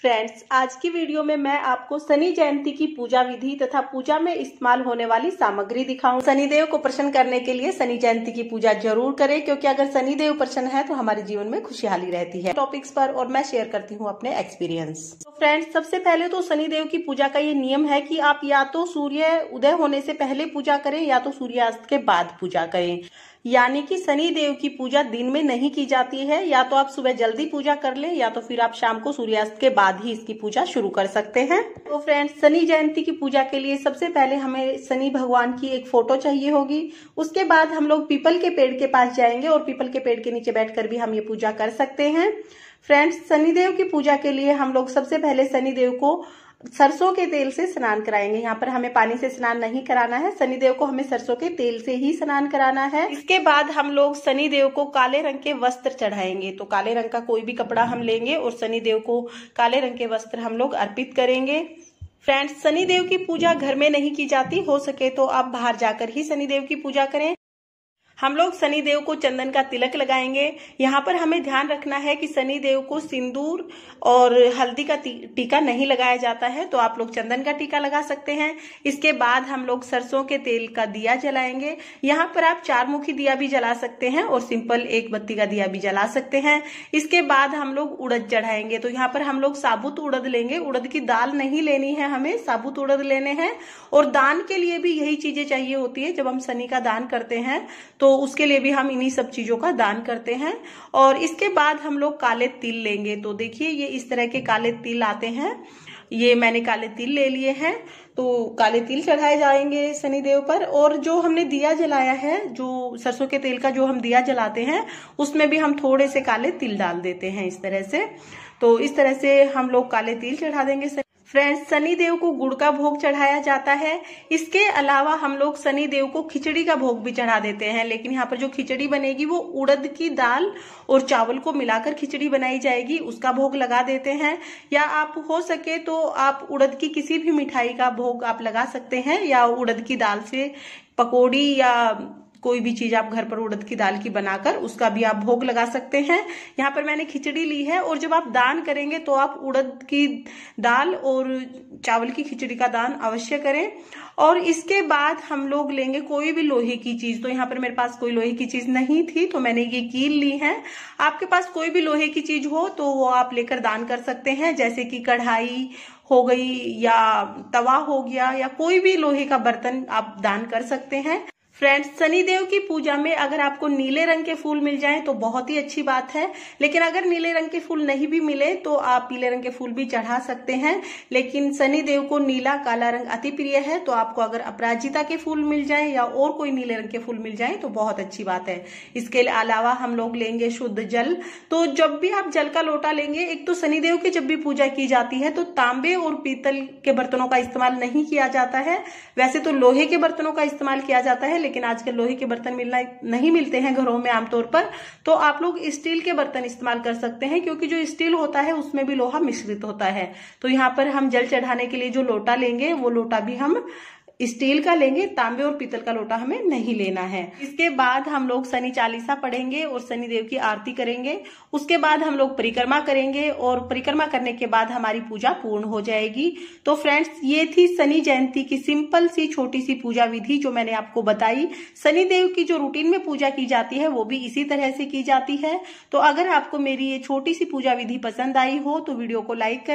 Friends आज की video में मैं आपको शनि जयंती की पूजा विधि तथा पूजा में इस्तेमाल होने वाली सामग्री दिखाऊं। शनिदेव को प्रसन्न करने के लिए शनि जयंती की पूजा जरूर करें क्योंकि अगर शनिदेव प्रसन्न है तो हमारे जीवन में खुशहाली रहती है टॉपिक्स पर और मैं शेयर करती हूँ अपने एक्सपीरियंस फ्रेंड्स सबसे पहले तो सनी देव की पूजा का ये नियम है कि आप या तो सूर्य उदय होने से पहले पूजा करें या तो सूर्यास्त के बाद पूजा करें यानी कि शनि देव की पूजा दिन में नहीं की जाती है या तो आप सुबह जल्दी पूजा कर लें या तो फिर आप शाम को सूर्यास्त के बाद ही इसकी पूजा शुरू कर सकते हैं तो फ्रेंड्स शनि जयंती की पूजा के लिए सबसे पहले हमें शनि भगवान की एक फोटो चाहिए होगी उसके बाद हम लोग पीपल के पेड़ के पास जाएंगे और पीपल के पेड़ के नीचे बैठकर भी हम ये पूजा कर सकते हैं फ्रेंड्स शनिदेव की पूजा के लिए हम लोग सबसे पहले शनिदेव को सरसों के तेल से स्नान कराएंगे यहाँ पर हमें पानी से स्नान नहीं कराना है शनिदेव को हमें सरसों के तेल से ही स्नान कराना है इसके बाद हम लोग शनिदेव को काले रंग के वस्त्र चढ़ाएंगे तो काले रंग का कोई भी कपड़ा हम लेंगे और शनिदेव को काले रंग के वस्त्र हम लोग अर्पित करेंगे फ्रेंड्स शनिदेव की पूजा घर में नहीं की जाती हो सके तो आप बाहर जाकर ही शनिदेव की पूजा करें हम लोग सनी देव को चंदन का तिलक लगाएंगे यहाँ पर हमें ध्यान रखना है कि सनी देव को सिंदूर और हल्दी का टीका नहीं लगाया जाता है तो आप लोग चंदन का टीका लगा सकते हैं इसके बाद हम लोग सरसों के तेल का दिया जलाएंगे यहाँ पर आप चार मुखी दिया भी जला सकते हैं और सिंपल एक बत्ती का दिया भी जला सकते हैं इसके बाद हम लोग उड़द चढ़ाएंगे तो यहाँ पर हम लोग साबुत उड़द लेंगे उड़द की दाल नहीं लेनी है हमें साबुत उड़द लेने हैं और दान के लिए भी यही चीजें चाहिए होती है जब हम शनि का दान करते हैं तो तो उसके लिए भी हम इन्हीं सब चीजों का दान करते हैं और इसके बाद हम लोग काले तिल लेंगे तो देखिए ये इस तरह के काले तिल आते हैं ये मैंने काले तिल ले लिए हैं तो काले तिल चढ़ाए जाएंगे शनिदेव पर और जो हमने दिया जलाया है जो सरसों के तेल का जो हम दिया जलाते हैं उसमें भी हम थोड़े से काले तिल डाल देते हैं इस तरह से तो इस तरह से हम लोग काले तिल चढ़ा देंगे फ्रेंड्स सनी देव को गुड़ का भोग चढ़ाया जाता है इसके अलावा हम लोग सनी देव को खिचड़ी का भोग भी चढ़ा देते हैं लेकिन यहाँ पर जो खिचड़ी बनेगी वो उड़द की दाल और चावल को मिलाकर खिचड़ी बनाई जाएगी उसका भोग लगा देते हैं या आप हो सके तो आप उड़द की किसी भी मिठाई का भोग आप लगा सकते हैं या उड़द की दाल से पकौड़ी या कोई भी चीज आप घर पर उड़द की दाल की बनाकर उसका भी आप भोग लगा सकते हैं यहाँ पर मैंने खिचड़ी ली है और जब आप दान करेंगे तो आप उड़द की दाल और चावल की खिचड़ी का दान अवश्य करें और इसके बाद हम लोग लेंगे कोई भी लोहे की चीज तो यहाँ पर मेरे पास कोई लोहे की चीज नहीं थी तो मैंने ये कील ली है आपके पास कोई भी लोहे की चीज हो तो वो आप लेकर दान कर सकते हैं जैसे कि कढ़ाई हो गई या तवा हो गया या कोई भी लोहे का बर्तन आप दान कर सकते हैं फ्रेंड्स शनिदेव की पूजा में अगर आपको नीले रंग के फूल मिल जाएं तो बहुत ही अच्छी बात है लेकिन अगर नीले रंग के फूल नहीं भी मिले तो आप पीले रंग के फूल भी चढ़ा सकते हैं लेकिन शनिदेव को नीला काला रंग अति प्रिय है तो आपको अगर अपराजिता के फूल मिल जाएं या और कोई नीले रंग के फूल मिल जाए तो बहुत अच्छी बात है इसके अलावा हम लोग लेंगे शुद्ध जल तो जब भी आप जल का लोटा लेंगे एक तो शनिदेव की जब भी पूजा की जाती है तो तांबे और पीतल के बर्तनों का इस्तेमाल नहीं किया जाता है वैसे तो लोहे के बर्तनों का इस्तेमाल किया जाता है लेकिन आजकल लोहे के बर्तन मिलना नहीं मिलते हैं घरों में आमतौर पर तो आप लोग स्टील के बर्तन इस्तेमाल कर सकते हैं क्योंकि जो स्टील होता है उसमें भी लोहा मिश्रित होता है तो यहाँ पर हम जल चढ़ाने के लिए जो लोटा लेंगे वो लोटा भी हम स्टील का लेंगे तांबे और पीतल का लोटा हमें नहीं लेना है इसके बाद हम लोग शनि चालीसा पढ़ेंगे और शनिदेव की आरती करेंगे उसके बाद हम लोग परिक्रमा करेंगे और परिक्रमा करने के बाद हमारी पूजा पूर्ण हो जाएगी तो फ्रेंड्स ये थी शनि जयंती की सिंपल सी छोटी सी पूजा विधि जो मैंने आपको बताई शनिदेव की जो रूटीन में पूजा की जाती है वो भी इसी तरह से की जाती है तो अगर आपको मेरी ये छोटी सी पूजा विधि पसंद आई हो तो वीडियो को लाइक